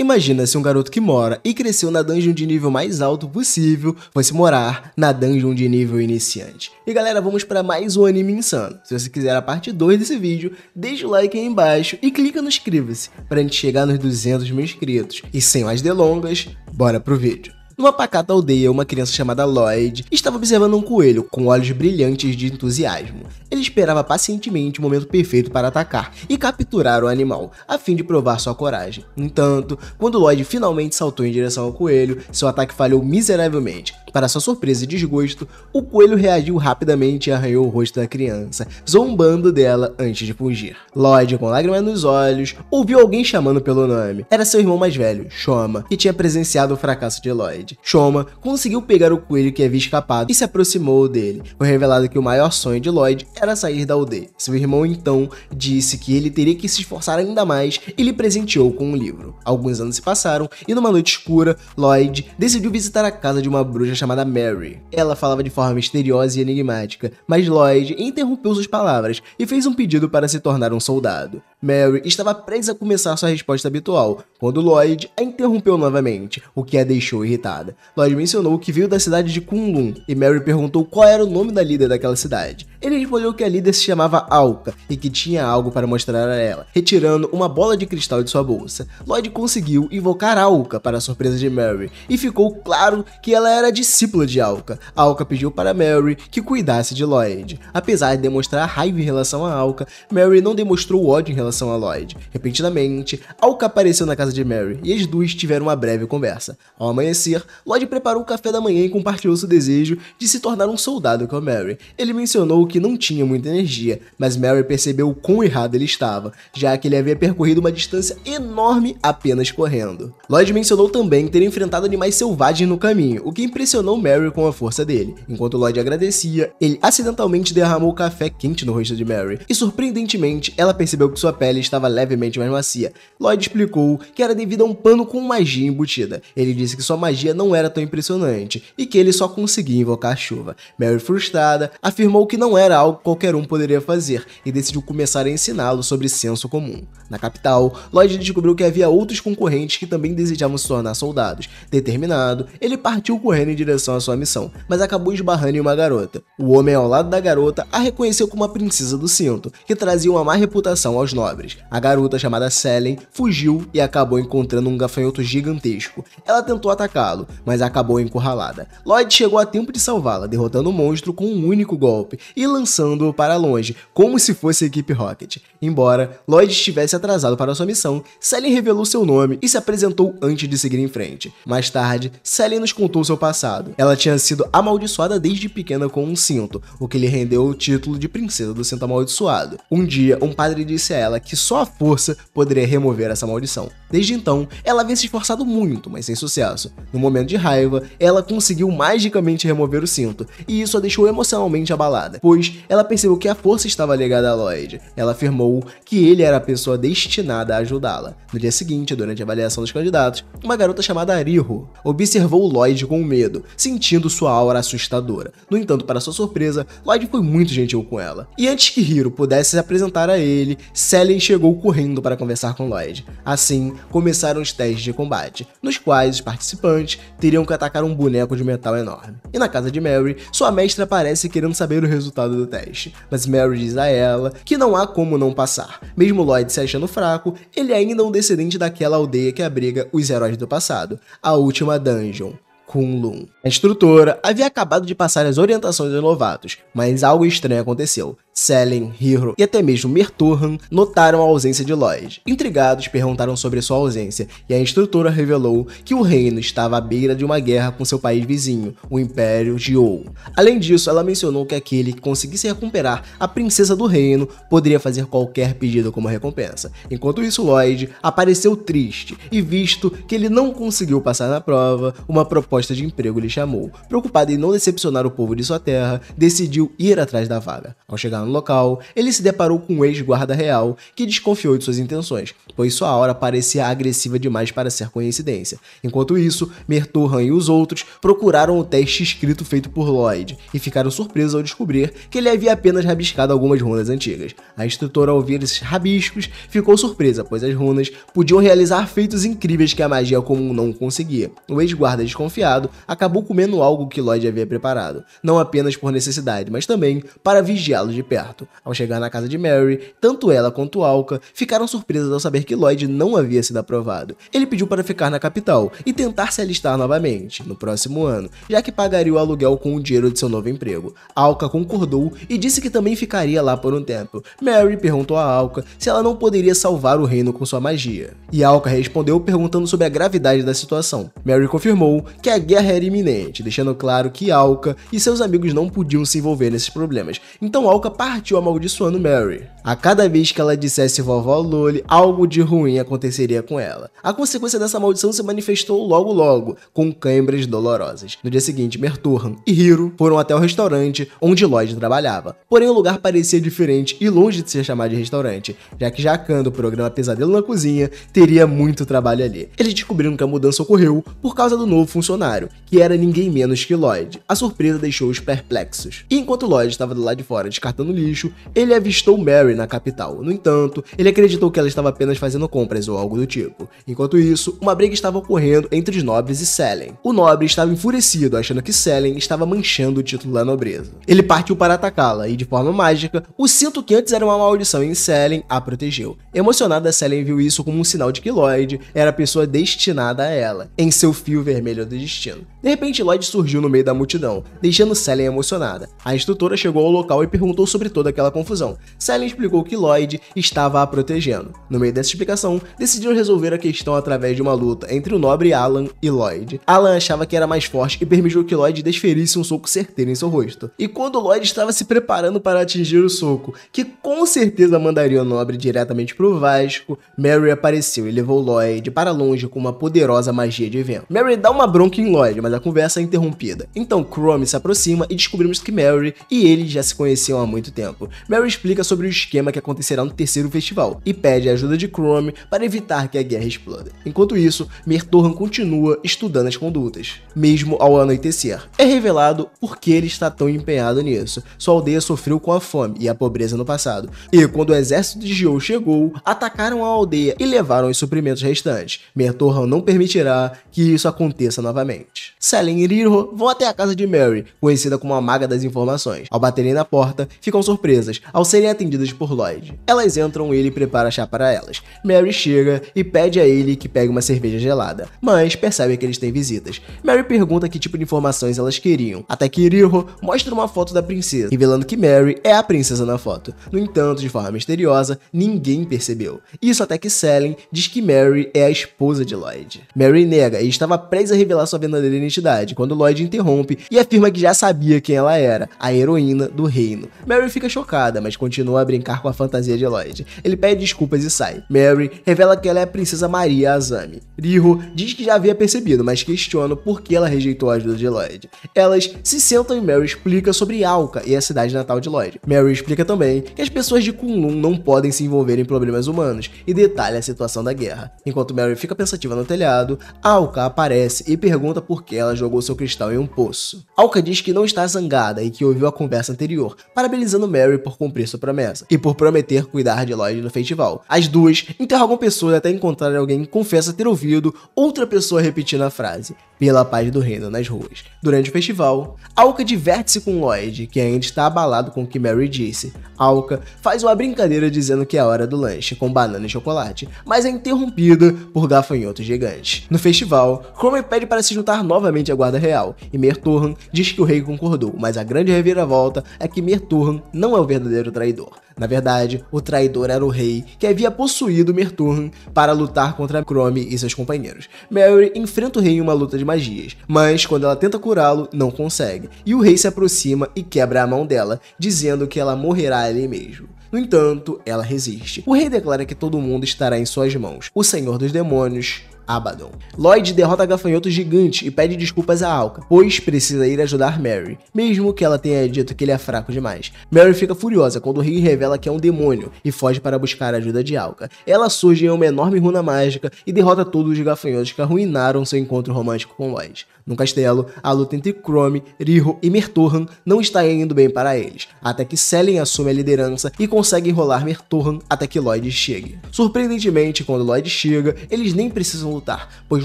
Imagina se um garoto que mora e cresceu na dungeon de nível mais alto possível fosse morar na dungeon de nível iniciante. E galera, vamos para mais um anime insano. Se você quiser a parte 2 desse vídeo, deixa o like aí embaixo e clica no inscreva-se para a gente chegar nos 200 mil inscritos. E sem mais delongas, bora pro vídeo numa pacata aldeia, uma criança chamada Lloyd estava observando um coelho com olhos brilhantes de entusiasmo. Ele esperava pacientemente o momento perfeito para atacar e capturar o animal, a fim de provar sua coragem. No entanto, quando Lloyd finalmente saltou em direção ao coelho, seu ataque falhou miseravelmente. Para sua surpresa e desgosto, o coelho reagiu rapidamente e arranhou o rosto da criança, zombando dela antes de fugir. Lloyd, com lágrimas nos olhos, ouviu alguém chamando pelo nome. Era seu irmão mais velho, Shoma, que tinha presenciado o fracasso de Lloyd tarde, Choma conseguiu pegar o coelho que havia escapado e se aproximou dele. Foi revelado que o maior sonho de Lloyd era sair da aldeia. Seu irmão então disse que ele teria que se esforçar ainda mais e lhe presenteou com um livro. Alguns anos se passaram e numa noite escura, Lloyd decidiu visitar a casa de uma bruxa chamada Mary. Ela falava de forma misteriosa e enigmática, mas Lloyd interrompeu suas palavras e fez um pedido para se tornar um soldado. Mary estava presa a começar sua resposta habitual, quando Lloyd a interrompeu novamente, o que a deixou irritada. Lloyd mencionou que veio da cidade de Kunlun e Mary perguntou qual era o nome da líder daquela cidade. Ele respondeu que a líder se chamava Alka e que tinha algo para mostrar a ela, retirando uma bola de cristal de sua bolsa. Lloyd conseguiu invocar Alka para a surpresa de Mary e ficou claro que ela era discípula de Alka. Alka pediu para Mary que cuidasse de Lloyd. Apesar de demonstrar raiva em relação a Alka, Mary não demonstrou ódio em relação a Lloyd. Repentinamente, Alka apareceu na casa de Mary e as duas tiveram uma breve conversa. Ao amanhecer, Lloyd preparou o café da manhã e compartilhou seu desejo de se tornar um soldado com Mary. Ele mencionou que não tinha muita energia, mas Mary percebeu o quão errado ele estava, já que ele havia percorrido uma distância enorme apenas correndo. Lloyd mencionou também ter enfrentado animais selvagens no caminho, o que impressionou Mary com a força dele. Enquanto Lloyd agradecia, ele acidentalmente derramou café quente no rosto de Mary, e surpreendentemente, ela percebeu que sua pele estava levemente mais macia. Lloyd explicou que era devido a um pano com magia embutida. Ele disse que sua magia não era tão impressionante e que ele só conseguia invocar a chuva. Mary, frustrada, afirmou que não era algo qualquer um poderia fazer e decidiu começar a ensiná-lo sobre senso comum. Na capital, Lloyd descobriu que havia outros concorrentes que também desejavam se tornar soldados. Determinado, ele partiu correndo em direção à sua missão, mas acabou esbarrando em uma garota. O homem ao lado da garota a reconheceu como a princesa do cinto, que trazia uma má reputação aos nobres. A garota, chamada Selen, fugiu e acabou encontrando um gafanhoto gigantesco. Ela tentou atacá-lo, lo mas acabou encurralada. Lloyd chegou a tempo de salvá-la, derrotando o monstro com um único golpe e lançando-o para longe, como se fosse a equipe Rocket. Embora Lloyd estivesse atrasado para sua missão, Sally revelou seu nome e se apresentou antes de seguir em frente. Mais tarde, Sally nos contou seu passado. Ela tinha sido amaldiçoada desde pequena com um cinto, o que lhe rendeu o título de princesa do cinto amaldiçoado. Um dia, um padre disse a ela que só a força poderia remover essa maldição. Desde então, ela havia se esforçado muito, mas sem sucesso. No momento de raiva, ela conseguiu magicamente remover o cinto, e isso a deixou emocionalmente abalada, pois ela percebeu que a força estava ligada a Lloyd. Ela afirmou que ele era a pessoa destinada a ajudá-la. No dia seguinte, durante a avaliação dos candidatos, uma garota chamada Ariho observou Lloyd com medo, sentindo sua aura assustadora. No entanto, para sua surpresa, Lloyd foi muito gentil com ela. E antes que Hiro pudesse se apresentar a ele, Selen chegou correndo para conversar com Lloyd. Assim, começaram os testes de combate, nos quais os participantes teriam que atacar um boneco de metal enorme. E na casa de Mary, sua mestra aparece querendo saber o resultado do teste, mas Mary diz a ela que não há como não passar. Mesmo Lloyd se achando fraco, ele ainda é um descendente daquela aldeia que abriga os heróis do passado, a última dungeon. Kunlun. A instrutora havia acabado de passar as orientações aos novatos, mas algo estranho aconteceu. Selen, Hiro e até mesmo Merturhan notaram a ausência de Lloyd. Intrigados, perguntaram sobre sua ausência e a instrutora revelou que o reino estava à beira de uma guerra com seu país vizinho, o Império de Ou. Além disso, ela mencionou que aquele que conseguisse recuperar a princesa do reino poderia fazer qualquer pedido como recompensa. Enquanto isso, Lloyd apareceu triste e, visto que ele não conseguiu passar na prova, uma proposta de emprego lhe chamou. Preocupado em não decepcionar o povo de sua terra, decidiu ir atrás da vaga. Ao chegar no local, ele se deparou com um ex-guarda real que desconfiou de suas intenções, pois sua aura parecia agressiva demais para ser coincidência. Enquanto isso, Merturhan e os outros procuraram o teste escrito feito por Lloyd e ficaram surpresos ao descobrir que ele havia apenas rabiscado algumas runas antigas. A instrutora, ao ouvir esses rabiscos, ficou surpresa, pois as runas podiam realizar feitos incríveis que a magia comum não conseguia. O ex-guarda desconfiado acabou comendo algo que Lloyd havia preparado, não apenas por necessidade, mas também para vigiá-lo de perto. Ao chegar na casa de Mary, tanto ela quanto Alka ficaram surpresas ao saber que Lloyd não havia sido aprovado. Ele pediu para ficar na capital e tentar se alistar novamente, no próximo ano, já que pagaria o aluguel com o dinheiro de seu novo emprego. Alka concordou e disse que também ficaria lá por um tempo. Mary perguntou a Alka se ela não poderia salvar o reino com sua magia. E Alka respondeu perguntando sobre a gravidade da situação. Mary confirmou que a guerra era iminente, deixando claro que Alka e seus amigos não podiam se envolver nesses problemas. Então Alka partiu amaldiçoando Mary. A cada vez que ela dissesse vovó Loli, algo de ruim aconteceria com ela. A consequência dessa maldição se manifestou logo logo, com câimbras dolorosas. No dia seguinte, Merturhan e Hiro foram até o restaurante onde Lloyd trabalhava. Porém, o lugar parecia diferente e longe de ser chamado de restaurante, já que Jacan, do programa Pesadelo na Cozinha, teria muito trabalho ali. Eles descobriram que a mudança ocorreu por causa do novo funcionário, que era ninguém menos que Lloyd. A surpresa deixou-os perplexos. E enquanto Lloyd estava do lado de fora descartando no lixo, ele avistou Mary na capital. No entanto, ele acreditou que ela estava apenas fazendo compras ou algo do tipo. Enquanto isso, uma briga estava ocorrendo entre os nobres e Selen. O nobre estava enfurecido, achando que Selen estava manchando o título da nobreza. Ele partiu para atacá-la e, de forma mágica, o cinto que antes era uma maldição em Selen a protegeu. Emocionada, Selen viu isso como um sinal de que Lloyd era a pessoa destinada a ela, em seu fio vermelho do destino. De repente, Lloyd surgiu no meio da multidão, deixando Selen emocionada. A instrutora chegou ao local e perguntou sobre sobre toda aquela confusão. Silent explicou que Lloyd estava a protegendo. No meio dessa explicação, decidiram resolver a questão através de uma luta entre o nobre Alan e Lloyd. Alan achava que era mais forte e permitiu que Lloyd desferisse um soco certeiro em seu rosto. E quando Lloyd estava se preparando para atingir o soco, que com certeza mandaria o nobre diretamente para o Vasco, Mary apareceu e levou Lloyd para longe com uma poderosa magia de vento. Mary dá uma bronca em Lloyd, mas a conversa é interrompida. Então Chrome se aproxima e descobrimos que Mary e ele já se conheciam há muito muito tempo. Mary explica sobre o esquema que acontecerá no terceiro festival e pede a ajuda de Chrome para evitar que a guerra exploda. Enquanto isso, Mertorhan continua estudando as condutas. Mesmo ao anoitecer, é revelado por que ele está tão empenhado nisso. Sua aldeia sofreu com a fome e a pobreza no passado, e quando o exército de Geo chegou, atacaram a aldeia e levaram os suprimentos restantes. Mertorhan não permitirá que isso aconteça novamente. Selen e Rirho vão até a casa de Mary, conhecida como a Maga das Informações. Ao baterem na porta, ficam ficam surpresas ao serem atendidas por Lloyd. Elas entram e ele prepara chá para elas. Mary chega e pede a ele que pegue uma cerveja gelada, mas percebe que eles têm visitas. Mary pergunta que tipo de informações elas queriam, até que Iriho mostra uma foto da princesa, revelando que Mary é a princesa na foto. No entanto, de forma misteriosa, ninguém percebeu. Isso até que Selen diz que Mary é a esposa de Lloyd. Mary nega e estava presa a revelar sua verdadeira identidade, quando Lloyd interrompe e afirma que já sabia quem ela era, a heroína do reino. Mary Mary fica chocada, mas continua a brincar com a fantasia de Lloyd. Ele pede desculpas e sai. Mary revela que ela é a princesa Maria Azami. Riho diz que já havia percebido, mas questiona por que ela rejeitou a ajuda de Lloyd. Elas se sentam e Mary explica sobre Alca e a cidade natal de Lloyd. Mary explica também que as pessoas de Kunlun não podem se envolver em problemas humanos e detalha a situação da guerra. Enquanto Mary fica pensativa no telhado, Alka aparece e pergunta por que ela jogou seu cristal em um poço. Alka diz que não está zangada e que ouviu a conversa anterior, parabenizando parabenizando Mary por cumprir sua promessa e por prometer cuidar de Lloyd no festival. As duas interrogam pessoas até encontrar alguém que confessa ter ouvido outra pessoa repetindo a frase pela paz do reino nas ruas. Durante o festival, Alka diverte-se com Lloyd, que ainda está abalado com o que Mary disse. Alka faz uma brincadeira dizendo que é a hora do lanche, com banana e chocolate, mas é interrompida por gafanhotos gigantes. No festival, Cromwell pede para se juntar novamente à guarda real, e Merturhan diz que o rei concordou, mas a grande reviravolta é que Merturhan não é o verdadeiro traidor. Na verdade, o traidor era o rei que havia possuído Merturn para lutar contra Crome e seus companheiros. Mary enfrenta o rei em uma luta de magias, mas quando ela tenta curá-lo, não consegue, e o rei se aproxima e quebra a mão dela, dizendo que ela morrerá ali mesmo. No entanto, ela resiste. O rei declara que todo mundo estará em suas mãos. O senhor dos demônios Abaddon. Lloyd derrota Gafanhoto Gigante e pede desculpas a Alka, pois precisa ir ajudar Mary, mesmo que ela tenha dito que ele é fraco demais. Mary fica furiosa quando rei revela que é um demônio e foge para buscar a ajuda de Alka. Ela surge em uma enorme runa mágica e derrota todos os gafanhotos que arruinaram seu encontro romântico com Lloyd. No castelo, a luta entre Chrome, Riho e Mertohan não está indo bem para eles, até que Selen assume a liderança e consegue enrolar Mertohan até que Lloyd chegue. Surpreendentemente, quando Lloyd chega, eles nem precisam lutar, pois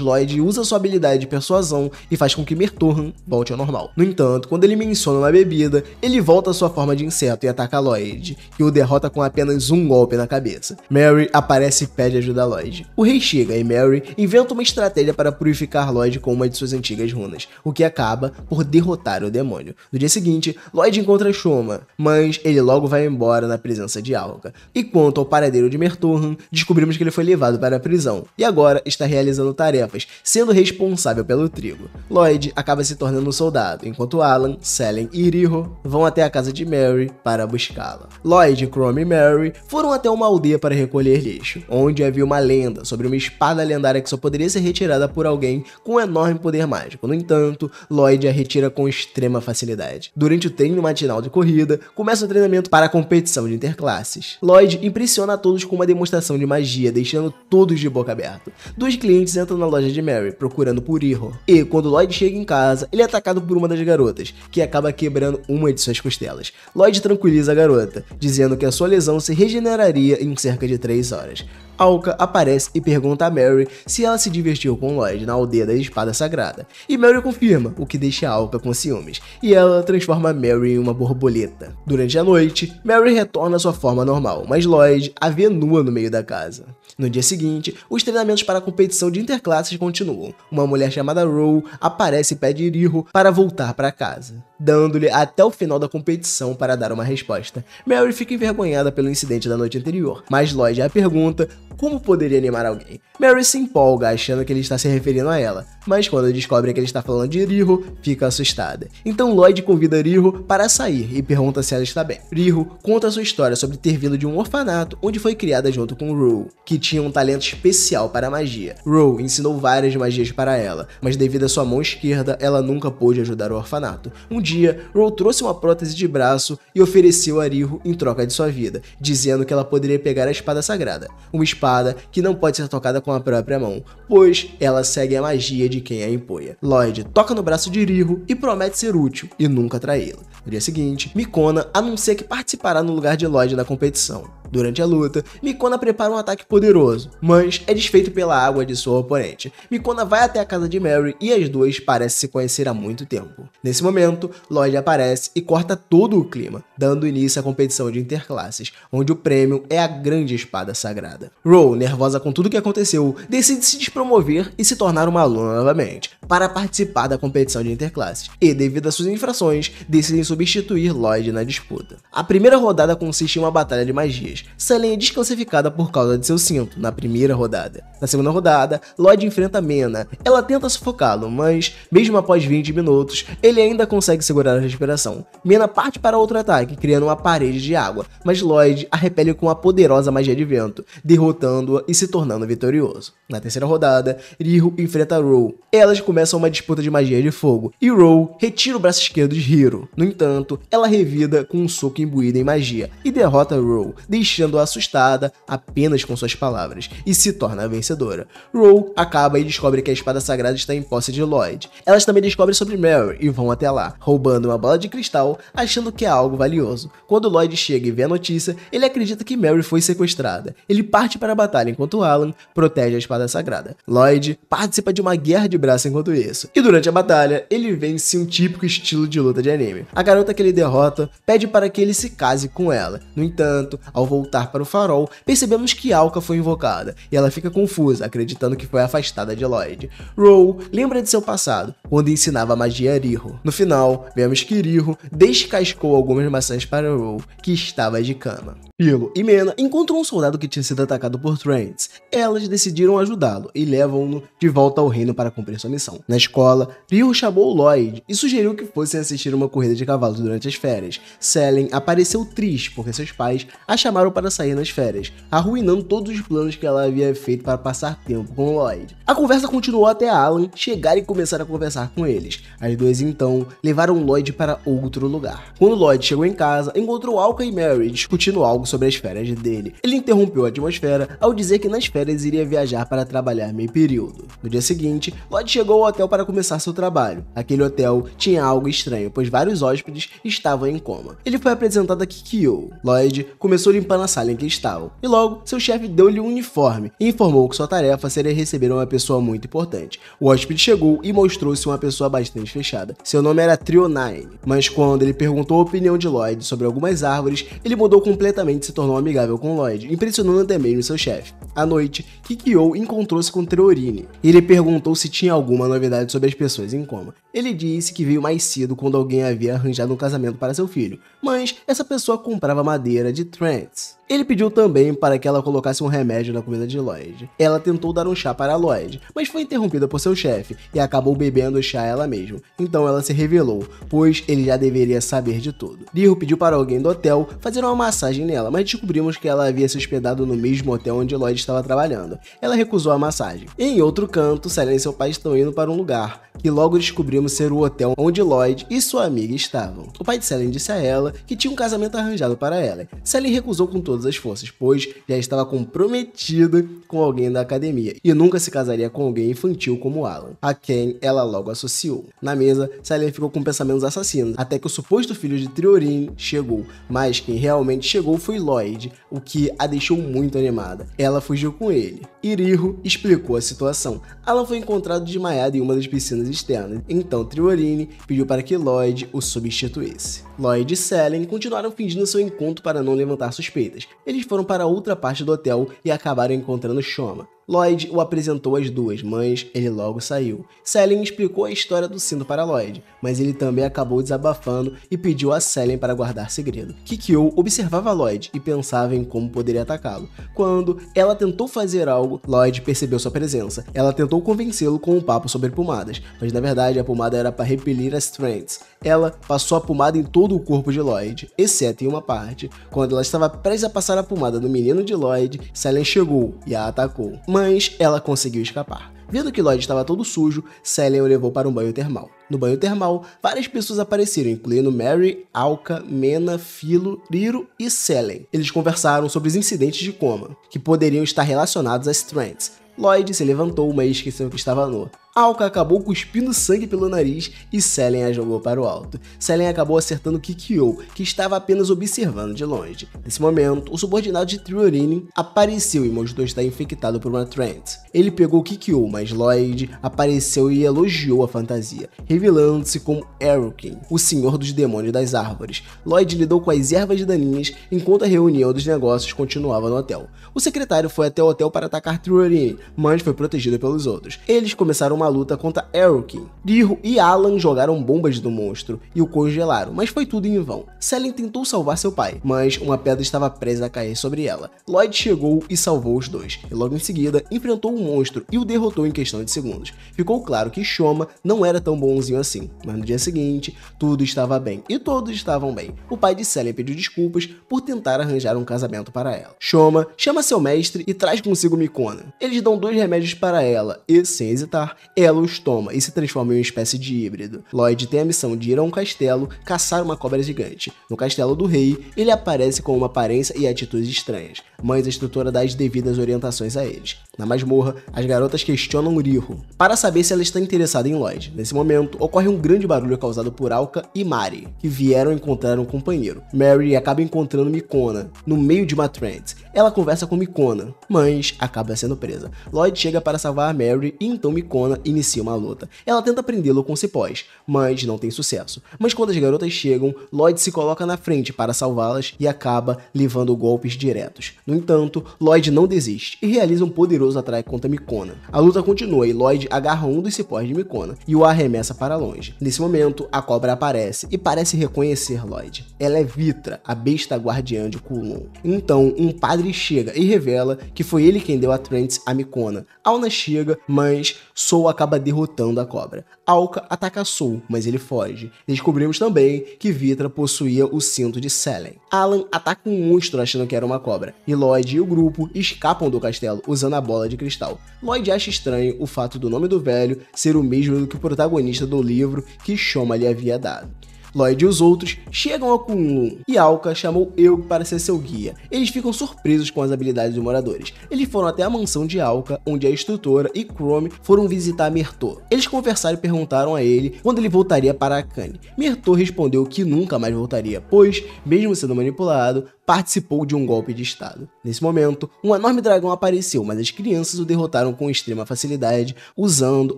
Lloyd usa sua habilidade de persuasão e faz com que Mertohan volte ao normal. No entanto, quando ele menciona uma bebida, ele volta à sua forma de inseto e ataca Lloyd, que o derrota com apenas um golpe na cabeça. Mary aparece e pede ajuda a Lloyd. O rei chega e Mary inventa uma estratégia para purificar Lloyd com uma de suas antigas runas, o que acaba por derrotar o demônio. No dia seguinte, Lloyd encontra Shoma, mas ele logo vai embora na presença de Alka. E quanto ao paradeiro de Merturhan, descobrimos que ele foi levado para a prisão e agora está realizando tarefas, sendo responsável pelo trigo. Lloyd acaba se tornando um soldado, enquanto Alan, Selen e Iriho vão até a casa de Mary para buscá-la. Lloyd, Chrome e Mary foram até uma aldeia para recolher lixo, onde havia uma lenda sobre uma espada lendária que só poderia ser retirada por alguém com um enorme poder mágico. No entanto, Lloyd a retira com extrema facilidade. Durante o treino matinal de corrida, começa o treinamento para a competição de interclasses. Lloyd impressiona a todos com uma demonstração de magia, deixando todos de boca aberta. Dois clientes entram na loja de Mary, procurando por Ihor. E quando Lloyd chega em casa, ele é atacado por uma das garotas, que acaba quebrando uma de suas costelas. Lloyd tranquiliza a garota, dizendo que a sua lesão se regeneraria em cerca de 3 horas. Alka aparece e pergunta a Mary se ela se divertiu com Lloyd na aldeia da Espada Sagrada, e Mary confirma, o que deixa Alka com ciúmes, e ela transforma Mary em uma borboleta. Durante a noite, Mary retorna à sua forma normal, mas Lloyd a vê nua no meio da casa. No dia seguinte, os treinamentos para a competição de interclasses continuam. Uma mulher chamada Row aparece e pede Iriho para voltar para casa, dando-lhe até o final da competição para dar uma resposta. Mary fica envergonhada pelo incidente da noite anterior, mas Lloyd a pergunta como poderia animar alguém? Mary se empolga, achando que ele está se referindo a ela mas quando descobrem que ele está falando de Riho, fica assustada. Então Lloyd convida Riho para sair e pergunta se ela está bem. Riho conta sua história sobre ter vindo de um orfanato onde foi criada junto com Rue, que tinha um talento especial para magia. Rue ensinou várias magias para ela, mas devido à sua mão esquerda, ela nunca pôde ajudar o orfanato. Um dia, Rue trouxe uma prótese de braço e ofereceu a Riho em troca de sua vida, dizendo que ela poderia pegar a espada sagrada, uma espada que não pode ser tocada com a própria mão, pois ela segue a magia de de quem a empoia. Lloyd toca no braço de Riho e promete ser útil e nunca traí-la. No dia seguinte, Mikona anuncia que participará no lugar de Lloyd na competição. Durante a luta, Mikona prepara um ataque poderoso, mas é desfeito pela água de sua oponente. Mikona vai até a casa de Mary e as duas parecem se conhecer há muito tempo. Nesse momento, Lloyd aparece e corta todo o clima, dando início à competição de interclasses, onde o prêmio é a grande espada sagrada. Row, nervosa com tudo o que aconteceu, decide se despromover e se tornar uma aluna novamente, para participar da competição de interclasses, e devido às suas infrações, decidem substituir Lloyd na disputa. A primeira rodada consiste em uma batalha de magias, títulos. é desclassificada por causa de seu cinto na primeira rodada. Na segunda rodada, Lloyd enfrenta Mena. Ela tenta sufocá-lo, mas, mesmo após 20 minutos, ele ainda consegue segurar a respiração. Mena parte para outro ataque, criando uma parede de água, mas Lloyd a repele com uma poderosa magia de vento, derrotando-a e se tornando vitorioso. Na terceira rodada, Riro enfrenta Row. Elas começam uma disputa de magia de fogo, e Row retira o braço esquerdo de Hiro. No entanto, ela revida com um soco imbuído em magia e derrota Row, deixando-a assustada apenas com suas palavras, e se torna a vencedora. Rowe acaba e descobre que a espada sagrada está em posse de Lloyd. Elas também descobrem sobre Mary e vão até lá, roubando uma bola de cristal, achando que é algo valioso. Quando Lloyd chega e vê a notícia, ele acredita que Mary foi sequestrada. Ele parte para a batalha enquanto Alan protege a espada sagrada. Lloyd participa de uma guerra de braço enquanto isso. E durante a batalha, ele vence um típico estilo de luta de anime. A garota que ele derrota pede para que ele se case com ela. No entanto, ao voltar para o farol, percebemos que Alka foi invocada, e ela fica confusa, acreditando que foi afastada de Lloyd. Row lembra de seu passado, quando ensinava magia a Riho. No final, vemos que Riho descascou algumas maçãs para Row, que estava de cama. Pilo e Mena encontram um soldado que tinha sido atacado por Trents. Elas decidiram ajudá-lo e levam-no de volta ao reino para cumprir sua missão. Na escola, Ryu chamou Lloyd e sugeriu que fossem assistir uma corrida de cavalos durante as férias. Selen apareceu triste porque seus pais a chamaram para sair nas férias, arruinando todos os planos que ela havia feito para passar tempo com Lloyd. A conversa continuou até Alan chegar e começar a conversar com eles. As duas então levaram Lloyd para outro lugar. Quando Lloyd chegou em casa, encontrou Alka e Mary discutindo algo algo sobre as férias dele. Ele interrompeu a atmosfera ao dizer que nas férias iria viajar para trabalhar meio período. No dia seguinte, Lloyd chegou ao hotel para começar seu trabalho. Aquele hotel tinha algo estranho, pois vários hóspedes estavam em coma. Ele foi apresentado a Kikyo. Lloyd começou limpando a sala em que estavam, e logo seu chefe deu-lhe um uniforme e informou que sua tarefa seria receber uma pessoa muito importante. O hóspede chegou e mostrou-se uma pessoa bastante fechada. Seu nome era Trio Nine, mas quando ele perguntou a opinião de Lloyd sobre algumas árvores, ele mudou completamente finalmente se tornou amigável com Lloyd, impressionando até mesmo seu chefe. À noite, Kikyo encontrou-se com Treorine e perguntou se tinha alguma novidade sobre as pessoas em coma. Ele disse que veio mais cedo quando alguém havia arranjado um casamento para seu filho, mas essa pessoa comprava madeira de Trents. Ele pediu também para que ela colocasse um remédio na comida de Lloyd. Ela tentou dar um chá para Lloyd, mas foi interrompida por seu chefe e acabou bebendo o chá ela mesma. Então ela se revelou, pois ele já deveria saber de tudo. Leo pediu para alguém do hotel fazer uma massagem nela, mas descobrimos que ela havia se hospedado no mesmo hotel onde Lloyd estava trabalhando. Ela recusou a massagem. Em outro canto, Selen e seu pai estão indo para um lugar e logo descobrimos ser o hotel onde Lloyd e sua amiga estavam. O pai de Sally disse a ela que tinha um casamento arranjado para ela. Sally recusou com todas as forças, pois já estava comprometida com alguém da academia e nunca se casaria com alguém infantil como Alan, a quem ela logo associou. Na mesa, Sally ficou com pensamentos assassinos, até que o suposto filho de Triorin chegou, mas quem realmente chegou foi Lloyd, o que a deixou muito animada. Ela fugiu com ele. Iriho explicou a situação. Alan foi encontrado desmaiado em uma das piscinas externas, então Triorini pediu para que Lloyd o substituísse. Lloyd e Selen continuaram fingindo seu encontro para não levantar suspeitas. Eles foram para outra parte do hotel e acabaram encontrando Shoma. Lloyd o apresentou às duas mães, ele logo saiu. Selen explicou a história do sino para Lloyd, mas ele também acabou desabafando e pediu a Selen para guardar segredo. Kikyo observava Lloyd e pensava em como poderia atacá-lo. Quando ela tentou fazer algo, Lloyd percebeu sua presença. Ela tentou convencê-lo com um papo sobre pomadas, mas na verdade a pomada era para repelir as Trents. Ela passou a pomada em todo o corpo de Lloyd, exceto em uma parte. Quando ela estava prestes a passar a pomada no menino de Lloyd, Selen chegou e a atacou mas ela conseguiu escapar. Vendo que Lloyd estava todo sujo, Sally o levou para um banho termal. No banho termal, várias pessoas apareceram, incluindo Mary, Alka, Mena, Philo, Riro e Selen. Eles conversaram sobre os incidentes de coma, que poderiam estar relacionados a Strands. Lloyd se levantou, mas esqueceu que estava nu. Alka acabou cuspindo sangue pelo nariz e Selen a jogou para o alto. Selen acabou acertando Kikyo, que estava apenas observando de longe. Nesse momento, o subordinado de Triorin apareceu e mostrou estar infectado por uma Trent. Ele pegou Kikyo, mas Lloyd apareceu e elogiou a fantasia, revelando-se como Erokin, o senhor dos demônios das árvores. Lloyd lidou com as ervas daninhas enquanto a reunião dos negócios continuava no hotel. O secretário foi até o hotel para atacar Triorin, mas foi protegido pelos outros. Eles começaram uma uma luta contra Erokin. Ryu e Alan jogaram bombas do monstro e o congelaram, mas foi tudo em vão. Selen tentou salvar seu pai, mas uma pedra estava presa a cair sobre ela. Lloyd chegou e salvou os dois, e logo em seguida enfrentou o monstro e o derrotou em questão de segundos. Ficou claro que Shoma não era tão bonzinho assim, mas no dia seguinte tudo estava bem e todos estavam bem. O pai de Selen pediu desculpas por tentar arranjar um casamento para ela. Shoma chama seu mestre e traz consigo Mikona. Eles dão dois remédios para ela e, sem hesitar, ela os toma e se transforma em uma espécie de híbrido. Lloyd tem a missão de ir a um castelo caçar uma cobra gigante. No castelo do rei, ele aparece com uma aparência e atitudes estranhas, mas a estrutura dá as devidas orientações a eles. Na masmorra, as garotas questionam Riho para saber se ela está interessada em Lloyd. Nesse momento, ocorre um grande barulho causado por Alka e Mari, que vieram encontrar um companheiro. Mary acaba encontrando Mikona no meio de uma trance. Ela conversa com Mikona, mas acaba sendo presa. Lloyd chega para salvar Mary e então Mikona inicia uma luta. Ela tenta prendê-lo com cipós, mas não tem sucesso. Mas quando as garotas chegam, Lloyd se coloca na frente para salvá-las e acaba levando golpes diretos. No entanto, Lloyd não desiste e realiza um poderoso ataque contra Micona. A luta continua e Lloyd agarra um dos cipós de Micona e o arremessa para longe. Nesse momento, a cobra aparece e parece reconhecer Lloyd. Ela é Vitra, a besta guardiã de Kulon. Então, um padre chega e revela que foi ele quem deu a Trent a Micona. Alna chega, mas soa acaba derrotando a cobra. Alka ataca Soul, mas ele foge. Descobrimos também que Vitra possuía o cinto de Selen. Alan ataca um monstro achando que era uma cobra, e Lloyd e o grupo escapam do castelo usando a bola de cristal. Lloyd acha estranho o fato do nome do velho ser o mesmo do que o protagonista do livro que Shoma lhe havia dado. Lloyd e os outros chegam a Kunlun e Alka chamou Eug para ser seu guia. Eles ficam surpresos com as habilidades dos moradores. Eles foram até a mansão de Alka, onde a instrutora e Chrome foram visitar Mertor. Eles conversaram e perguntaram a ele quando ele voltaria para Akane. Mertor respondeu que nunca mais voltaria, pois, mesmo sendo manipulado, participou de um golpe de Estado. Nesse momento, um enorme dragão apareceu, mas as crianças o derrotaram com extrema facilidade, usando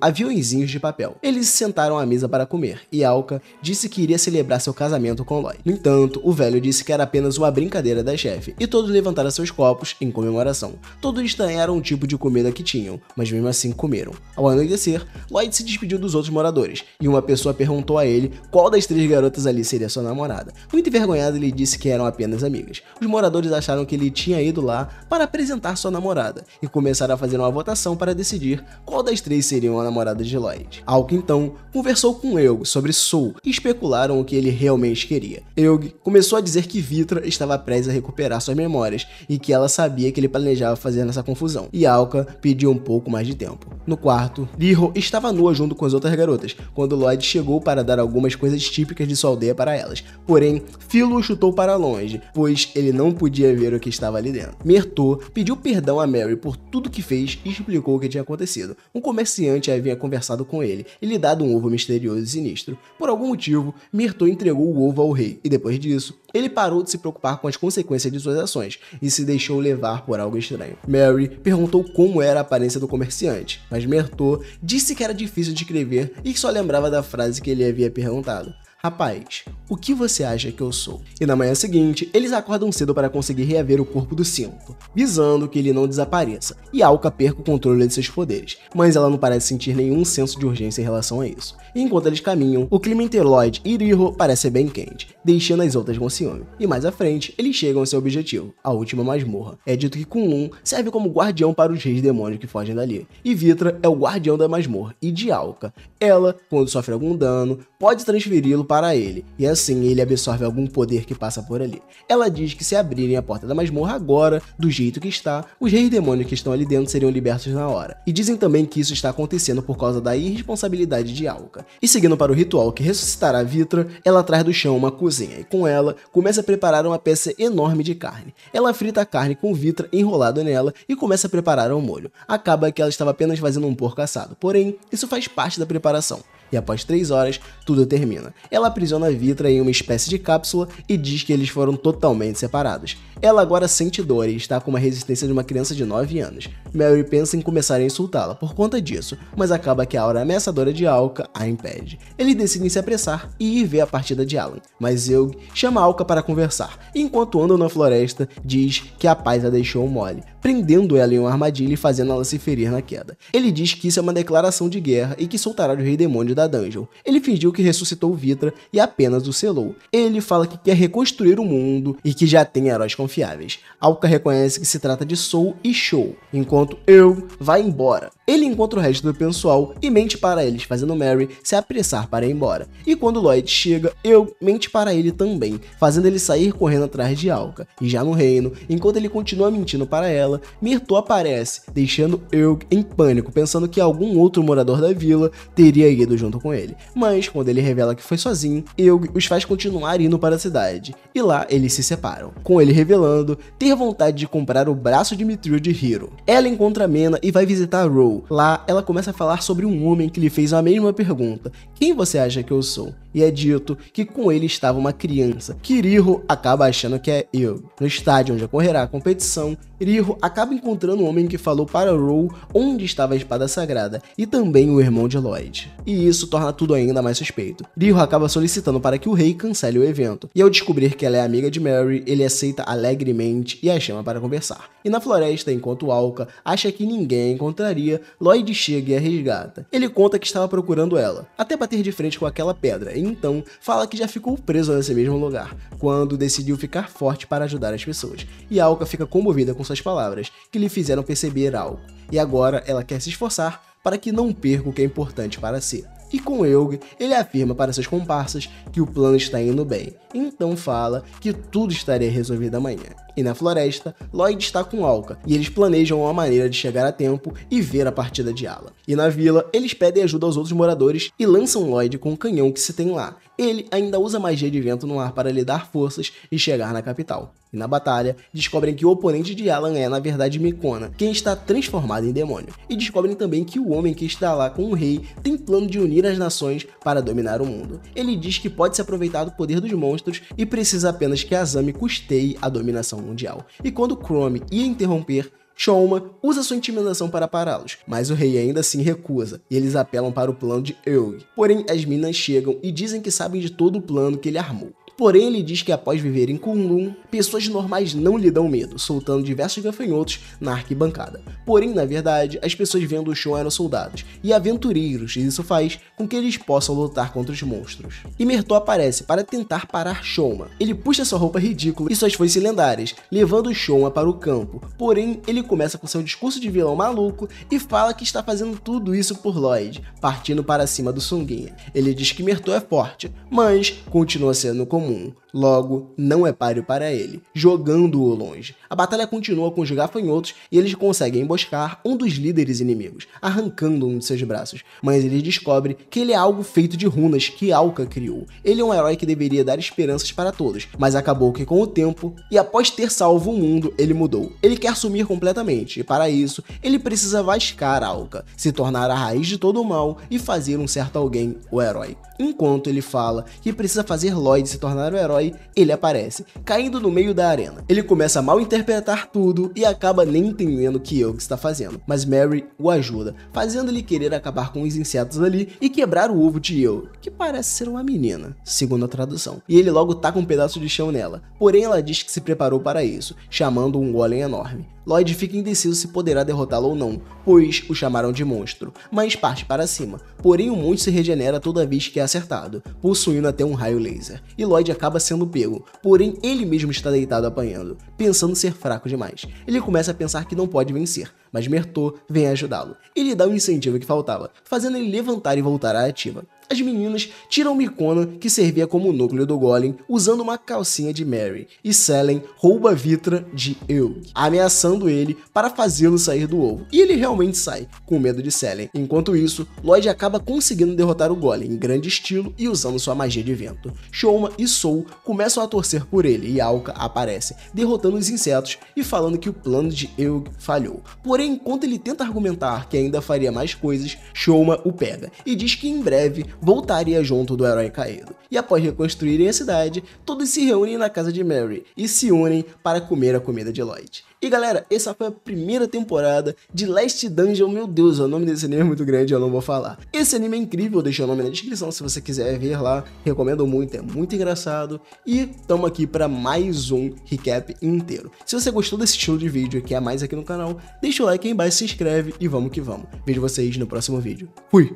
aviõezinhos de papel. Eles se sentaram à mesa para comer, e Alka disse que iria celebrar seu casamento com Lloyd. No entanto, o velho disse que era apenas uma brincadeira da chefe, e todos levantaram seus copos em comemoração. Todos estranharam o tipo de comida que tinham, mas mesmo assim comeram. Ao anoitecer, Lloyd se despediu dos outros moradores, e uma pessoa perguntou a ele qual das três garotas ali seria sua namorada. Muito envergonhado, ele disse que eram apenas amigas. Os moradores acharam que ele tinha ido lá para apresentar sua namorada e começaram a fazer uma votação para decidir qual das três seria a namorada de Lloyd. Alka então conversou com Eug sobre Soul e especularam o que ele realmente queria. Eug começou a dizer que Vitra estava prestes a recuperar suas memórias e que ela sabia que ele planejava fazer nessa confusão. E Alka pediu um pouco mais de tempo. No quarto, Liho estava nua junto com as outras garotas quando Lloyd chegou para dar algumas coisas típicas de sua aldeia para elas. Porém, Philo chutou para longe, pois mas ele não podia ver o que estava ali dentro. Mertor pediu perdão a Mary por tudo que fez e explicou o que tinha acontecido. Um comerciante havia conversado com ele e lhe dado um ovo misterioso e sinistro. Por algum motivo, Mertor entregou o ovo ao rei e depois disso, ele parou de se preocupar com as consequências de suas ações e se deixou levar por algo estranho. Mary perguntou como era a aparência do comerciante, mas Mertor disse que era difícil de escrever e que só lembrava da frase que ele havia perguntado. Rapaz, o que você acha que eu sou? E na manhã seguinte, eles acordam cedo para conseguir reaver o corpo do cinto, visando que ele não desapareça, e Alka perca o controle de seus poderes, mas ela não parece sentir nenhum senso de urgência em relação a isso. E enquanto eles caminham, o clima entre Lloyd e Riho parece bem quente, deixando as outras com ciúme. E mais à frente, eles chegam ao seu objetivo, a última masmorra. É dito que Kunlun serve como guardião para os reis demônios que fogem dali, e Vitra é o guardião da masmorra e de Alka. Ela, quando sofre algum dano, pode transferi-lo para para ele, e assim ele absorve algum poder que passa por ali. Ela diz que se abrirem a porta da masmorra agora, do jeito que está, os reis demônios que estão ali dentro seriam libertos na hora. E dizem também que isso está acontecendo por causa da irresponsabilidade de Alka. E seguindo para o ritual que ressuscitará Vitra, ela traz do chão uma cozinha e com ela começa a preparar uma peça enorme de carne. Ela frita a carne com Vitra enrolado nela e começa a preparar o um molho. Acaba que ela estava apenas fazendo um porco assado, porém, isso faz parte da preparação e após três horas, tudo termina. Ela aprisiona Vitra em uma espécie de cápsula e diz que eles foram totalmente separados. Ela agora sente dor e está com uma resistência de uma criança de 9 anos. Mary pensa em começar a insultá-la por conta disso, mas acaba que a aura ameaçadora de Alka a impede. Eles decidem se apressar e ir ver a partida de Alan, mas Eug chama Alka para conversar, enquanto andam na floresta, diz que a paz a deixou mole, prendendo ela em uma armadilha e fazendo ela se ferir na queda. Ele diz que isso é uma declaração de guerra e que soltará o rei demônio da da dungeon. Ele fingiu que ressuscitou Vitra e apenas o selou. Ele fala que quer reconstruir o mundo e que já tem heróis confiáveis. Alka reconhece que se trata de Soul e Show, enquanto Eu vai embora. Ele encontra o resto do pessoal e mente para eles, fazendo Mary se apressar para ir embora. E quando Lloyd chega, Eu mente para ele também, fazendo ele sair correndo atrás de Alka. E já no reino, enquanto ele continua mentindo para ela, Mirto aparece, deixando Eu em pânico, pensando que algum outro morador da vila teria ido junto com ele. Mas quando ele revela que foi sozinho, Eug os faz continuar indo para a cidade, e lá eles se separam, com ele revelando ter vontade de comprar o braço de Mithril de Hiro. Ela encontra Mena e vai visitar Ro. Lá ela começa a falar sobre um homem que lhe fez a mesma pergunta: "Quem você acha que eu sou?" E é dito que com ele estava uma criança. Kirihiro acaba achando que é Eug. No estádio onde ocorrerá a competição, Riho acaba encontrando o homem que falou para Row onde estava a espada sagrada e também o irmão de Lloyd. E isso torna tudo ainda mais suspeito. Riho acaba solicitando para que o rei cancele o evento, e ao descobrir que ela é amiga de Mary, ele aceita alegremente e a chama para conversar. E na floresta, enquanto Alka acha que ninguém a encontraria, Lloyd chega e a resgata. Ele conta que estava procurando ela, até bater de frente com aquela pedra, e então fala que já ficou preso nesse mesmo lugar, quando decidiu ficar forte para ajudar as pessoas. E Alka fica comovida com sua suas palavras, que lhe fizeram perceber algo, e agora ela quer se esforçar para que não perca o que é importante para si. E com Eug, ele afirma para seus comparsas que o plano está indo bem, então fala que tudo estaria resolvido amanhã. E na floresta, Lloyd está com Alka e eles planejam uma maneira de chegar a tempo e ver a partida de Ala. E na vila, eles pedem ajuda aos outros moradores e lançam Lloyd com o canhão que se tem lá. Ele ainda usa magia de vento no ar para lhe dar forças e chegar na capital. E na batalha, descobrem que o oponente de Alan é, na verdade, Mikona, quem está transformado em demônio. E descobrem também que o homem que está lá com o rei tem plano de unir as nações para dominar o mundo. Ele diz que pode se aproveitar do poder dos monstros e precisa apenas que Azami custeie a dominação mundial. E quando Chrome ia interromper, Shoma usa sua intimidação para pará-los, mas o rei ainda assim recusa e eles apelam para o plano de Eug. Porém, as minas chegam e dizem que sabem de todo o plano que ele armou. Porém, ele diz que após viver em Kunlun, pessoas normais não lhe dão medo, soltando diversos gafanhotos na arquibancada. Porém, na verdade, as pessoas vendo o show eram soldados e aventureiros, e isso faz com que eles possam lutar contra os monstros. E Mertô aparece para tentar parar Shoma. Ele puxa sua roupa ridícula e suas foices lendárias, levando Shoma para o campo. Porém, ele começa com seu discurso de vilão maluco e fala que está fazendo tudo isso por Lloyd, partindo para cima do Sunguinha. Ele diz que Mertô é forte, mas continua sendo comum comum, logo não é páreo para ele, jogando-o longe. A batalha continua com os gafanhotos e eles conseguem emboscar um dos líderes inimigos, arrancando um de seus braços, mas ele descobre que ele é algo feito de runas que Alka criou. Ele é um herói que deveria dar esperanças para todos, mas acabou que com o tempo, e após ter salvo o mundo, ele mudou. Ele quer sumir completamente, e para isso, ele precisa vascar Alka, se tornar a raiz de todo o mal e fazer um certo alguém o herói. Enquanto ele fala que precisa fazer Lloyd se tornar tornar o herói, ele aparece, caindo no meio da arena. Ele começa a mal interpretar tudo e acaba nem entendendo o que Yogi é está fazendo, mas Mary o ajuda, fazendo ele querer acabar com os insetos ali e quebrar o ovo de Yogi, que parece ser uma menina, segundo a tradução. E ele logo taca um pedaço de chão nela, porém ela diz que se preparou para isso, chamando um golem enorme. Lloyd fica indeciso se poderá derrotá-lo ou não, pois o chamaram de monstro, mas parte para cima. Porém, o monstro se regenera toda vez que é acertado, possuindo até um raio laser, e Lloyd acaba sendo pego, porém ele mesmo está deitado apanhando, pensando ser fraco demais. Ele começa a pensar que não pode vencer, mas Mertô vem ajudá-lo e lhe dá o incentivo que faltava, fazendo ele levantar e voltar à ativa. As meninas tiram Micona, que servia como núcleo do Golem, usando uma calcinha de Mary, e Selen rouba Vitra de Eug, ameaçando ele para fazê-lo sair do ovo. E ele realmente sai, com medo de Selen. Enquanto isso, Lloyd acaba conseguindo derrotar o Golem em grande estilo e usando sua magia de vento. Shouma e Soul começam a torcer por ele e Alka aparece, derrotando os insetos e falando que o plano de Eug falhou. Porém, enquanto ele tenta argumentar que ainda faria mais coisas, Shouma o pega e diz que em breve voltaria junto do herói caído. E após reconstruírem a cidade, todos se reúnem na casa de Mary e se unem para comer a comida de Lloyd. E galera, essa foi a primeira temporada de Last Dungeon. Meu Deus, o nome desse anime é muito grande, eu não vou falar. Esse anime é incrível, deixei o nome na descrição se você quiser ver lá. Recomendo muito, é muito engraçado. E tamo aqui para mais um recap inteiro. Se você gostou desse estilo de vídeo e quer mais aqui no canal, deixa o like aí embaixo, se inscreve e vamos que vamos. Vejo vocês no próximo vídeo. Fui!